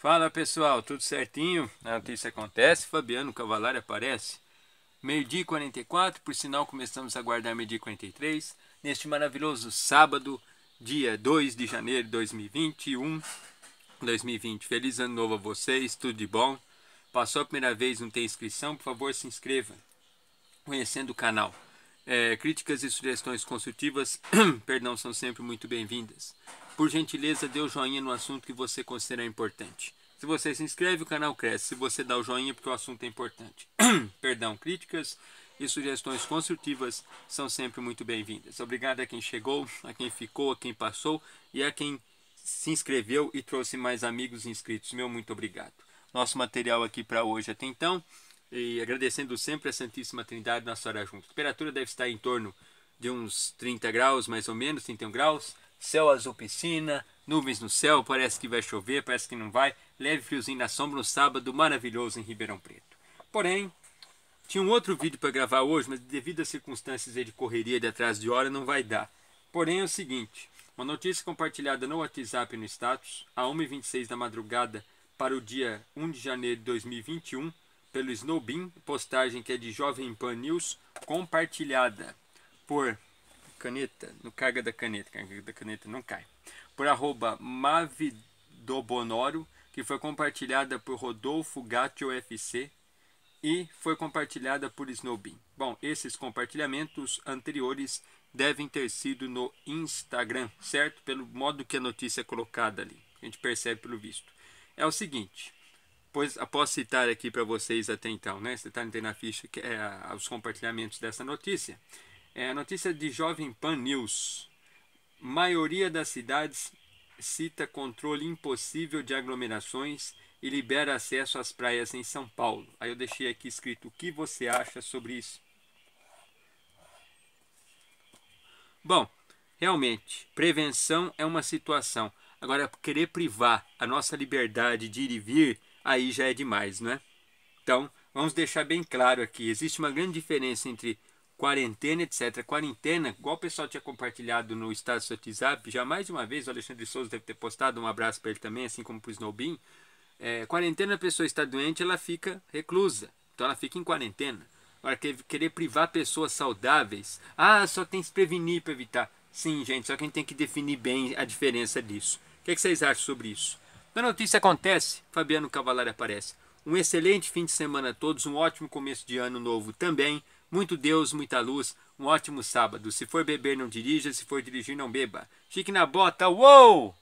Fala pessoal, tudo certinho? A notícia acontece, Fabiano Cavalari aparece. Meio-dia 44, por sinal começamos a guardar meio-dia 43, neste maravilhoso sábado, dia 2 de janeiro de 2021. 2020, feliz ano novo a vocês, tudo de bom. Passou a primeira vez, não tem inscrição, por favor se inscreva, conhecendo o canal. É, críticas e sugestões construtivas, perdão, são sempre muito bem-vindas. Por gentileza, dê o joinha no assunto que você considera importante. Se você se inscreve, o canal cresce. Se você dá o joinha, porque o assunto é importante. Perdão, críticas e sugestões construtivas são sempre muito bem-vindas. Obrigado a quem chegou, a quem ficou, a quem passou e a quem se inscreveu e trouxe mais amigos inscritos. Meu muito obrigado. Nosso material aqui para hoje até então. E agradecendo sempre a Santíssima Trindade nossa hora junto. A temperatura deve estar em torno de uns 30 graus, mais ou menos, 31 graus céu azul piscina, nuvens no céu, parece que vai chover, parece que não vai, leve friozinho na sombra, no sábado maravilhoso em Ribeirão Preto. Porém, tinha um outro vídeo para gravar hoje, mas devido às circunstâncias de correria de atrás de hora, não vai dar. Porém, é o seguinte, uma notícia compartilhada no WhatsApp no status, a 1h26 da madrugada para o dia 1 de janeiro de 2021, pelo Snowbin, postagem que é de Jovem Pan News, compartilhada por caneta, no carga da caneta, carga da caneta não cai. Por arroba Mavidobonoro, que foi compartilhada por Rodolfo Gatio FC e foi compartilhada por Snowbin. Bom, esses compartilhamentos anteriores devem ter sido no Instagram, certo? Pelo modo que a notícia é colocada ali. A gente percebe pelo visto. É o seguinte, pois após citar aqui para vocês até então, né? Você está na ficha que é, os compartilhamentos dessa notícia. É, notícia é de Jovem Pan News. Maioria das cidades cita controle impossível de aglomerações e libera acesso às praias em São Paulo. Aí eu deixei aqui escrito o que você acha sobre isso. Bom, realmente, prevenção é uma situação. Agora, querer privar a nossa liberdade de ir e vir, aí já é demais, não é? Então, vamos deixar bem claro aqui: existe uma grande diferença entre quarentena, etc. Quarentena, igual o pessoal tinha compartilhado no status do WhatsApp, já mais de uma vez o Alexandre Souza deve ter postado um abraço para ele também, assim como para o Snowbin. É, quarentena, a pessoa está doente, ela fica reclusa, então ela fica em quarentena. Agora, querer privar pessoas saudáveis, ah, só tem que se prevenir para evitar. Sim, gente, só que a gente tem que definir bem a diferença disso. O que, é que vocês acham sobre isso? Na então, notícia acontece, Fabiano Cavalari aparece. Um excelente fim de semana a todos, um ótimo começo de ano novo também. Muito Deus, muita luz, um ótimo sábado. Se for beber, não dirija, se for dirigir, não beba. Fique na bota, uou!